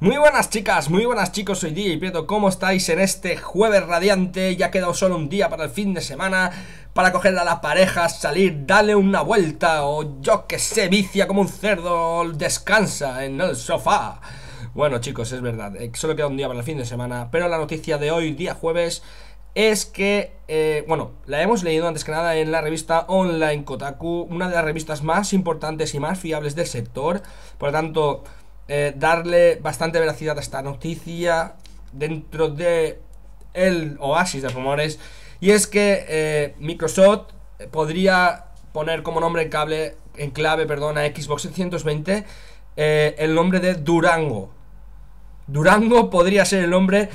Muy buenas chicas, muy buenas chicos, soy DJ Prieto, ¿cómo estáis en este jueves radiante? Ya ha quedado solo un día para el fin de semana, para coger a la pareja, salir, darle una vuelta, o yo que sé, vicia como un cerdo, descansa en el sofá. Bueno chicos, es verdad, eh, solo queda un día para el fin de semana, pero la noticia de hoy, día jueves, es que, eh, bueno, la hemos leído antes que nada en la revista online Kotaku, una de las revistas más importantes y más fiables del sector, por lo tanto... Eh, darle bastante veracidad a esta noticia dentro de el oasis de rumores y es que eh, Microsoft podría poner como nombre en, en clave perdón, a Xbox 620 eh, el nombre de Durango. Durango podría ser el nombre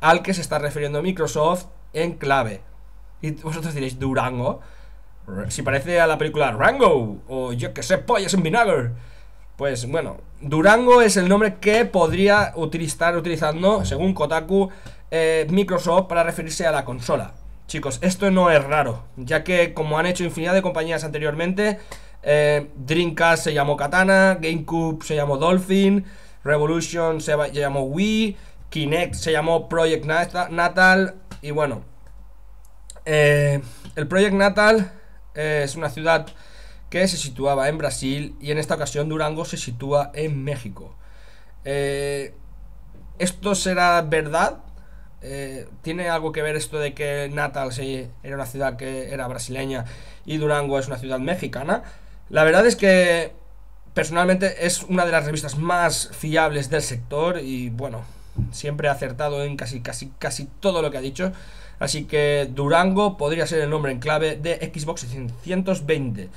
al que se está refiriendo Microsoft en clave. Y vosotros diréis, ¿Durango? Si parece a la película Rango o yo que sé, pollas en vinagre. Pues bueno, Durango es el nombre que podría utilizar utilizando, según Kotaku, eh, Microsoft para referirse a la consola. Chicos, esto no es raro, ya que como han hecho infinidad de compañías anteriormente, eh, Dreamcast se llamó Katana, GameCube se llamó Dolphin, Revolution se llamó Wii, Kinect se llamó Project Natal y bueno, eh, el Project Natal es una ciudad que se situaba en Brasil y en esta ocasión Durango se sitúa en México. Eh, ¿Esto será verdad? Eh, ¿Tiene algo que ver esto de que Natal era una ciudad que era brasileña y Durango es una ciudad mexicana? La verdad es que personalmente es una de las revistas más fiables del sector y bueno, siempre ha acertado en casi, casi, casi todo lo que ha dicho. Así que Durango podría ser el nombre en clave de Xbox 620.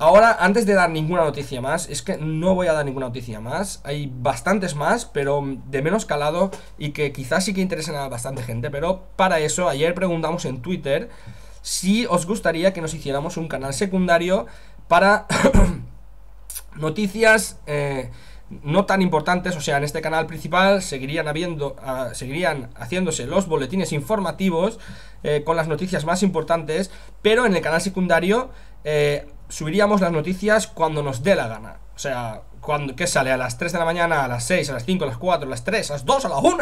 Ahora, antes de dar ninguna noticia más, es que no voy a dar ninguna noticia más. Hay bastantes más, pero de menos calado y que quizás sí que interesen a bastante gente. Pero para eso, ayer preguntamos en Twitter si os gustaría que nos hiciéramos un canal secundario para noticias eh, no tan importantes. O sea, en este canal principal seguirían, habiendo, ah, seguirían haciéndose los boletines informativos eh, con las noticias más importantes, pero en el canal secundario. Eh, subiríamos las noticias cuando nos dé la gana. O sea, cuando, ¿qué sale? ¿A las 3 de la mañana? ¿A las 6? ¿A las 5? ¿A las 4? ¿A las 3? ¿A las 2? ¿A la 1?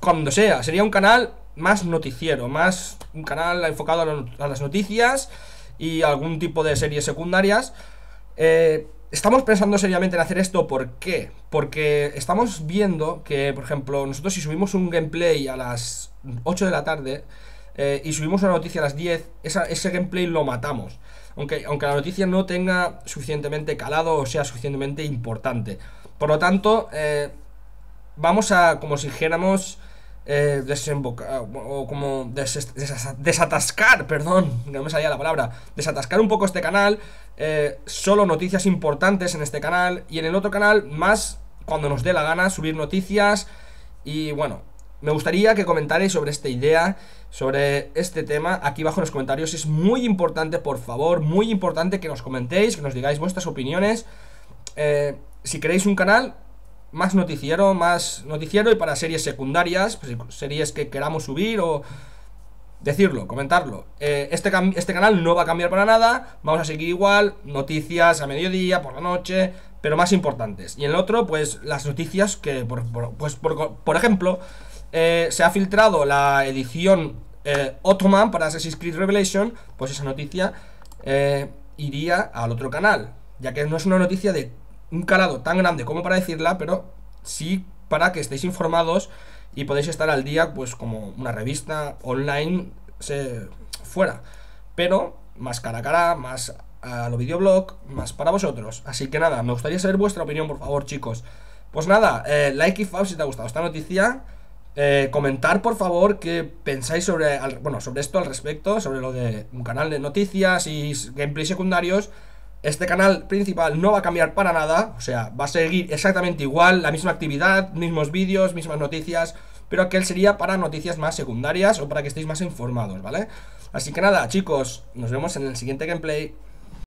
Cuando sea. Sería un canal más noticiero, más un canal enfocado a, las noticias y algún tipo de series secundarias. Eh, estamos pensando seriamente en hacer esto, ¿por qué? Porque estamos viendo que, por ejemplo, nosotros si subimos un gameplay a las 8 de la tarde, eh, y subimos una noticia a las 10, ese gameplay lo matamos. Aunque, aunque la noticia no tenga suficientemente calado o sea suficientemente importante. Por lo tanto, eh, vamos a, como si dijéramos, eh, desembocar, o como desatascar, perdón, no me salía la palabra, desatascar un poco este canal, solo noticias importantes en este canal y en el otro canal más cuando nos dé la gana subir noticias y bueno, me gustaría que comentarais sobre esta idea, sobre este tema, aquí abajo en los comentarios. Es muy importante, por favor, muy importante que nos comentéis, que nos digáis vuestras opiniones. Eh, si queréis un canal más noticiero, más noticiero y para series secundarias, pues, series que queramos subir o decirlo, comentarlo. Eh, este, este canal no va a cambiar para nada, vamos a seguir igual, noticias a mediodía, por la noche, pero más importantes. Y en el otro, pues las noticias que, pues, por ejemplo, eh, se ha filtrado la edición eh, Ottoman para Assassin's Creed Revelation, pues esa noticia eh, iría al otro canal, ya que no es una noticia de un calado tan grande como para decirla, pero sí para que estéis informados y podéis estar al día, pues como una revista online se, fuera, pero más cara a cara, más a lo videoblog, más para vosotros. Así que nada, me gustaría saber vuestra opinión, por favor, chicos. Pues nada, like y fab si te ha gustado esta noticia. Eh, comentar, por favor, qué pensáis sobre, bueno, sobre esto al respecto, sobre lo de un canal de noticias y gameplay secundarios. Este canal principal no va a cambiar para nada, o sea, va a seguir exactamente igual, la misma actividad, mismos vídeos, mismas noticias, pero aquel sería para noticias más secundarias o para que estéis más informados, ¿vale? Así que nada, chicos, nos vemos en el siguiente gameplay.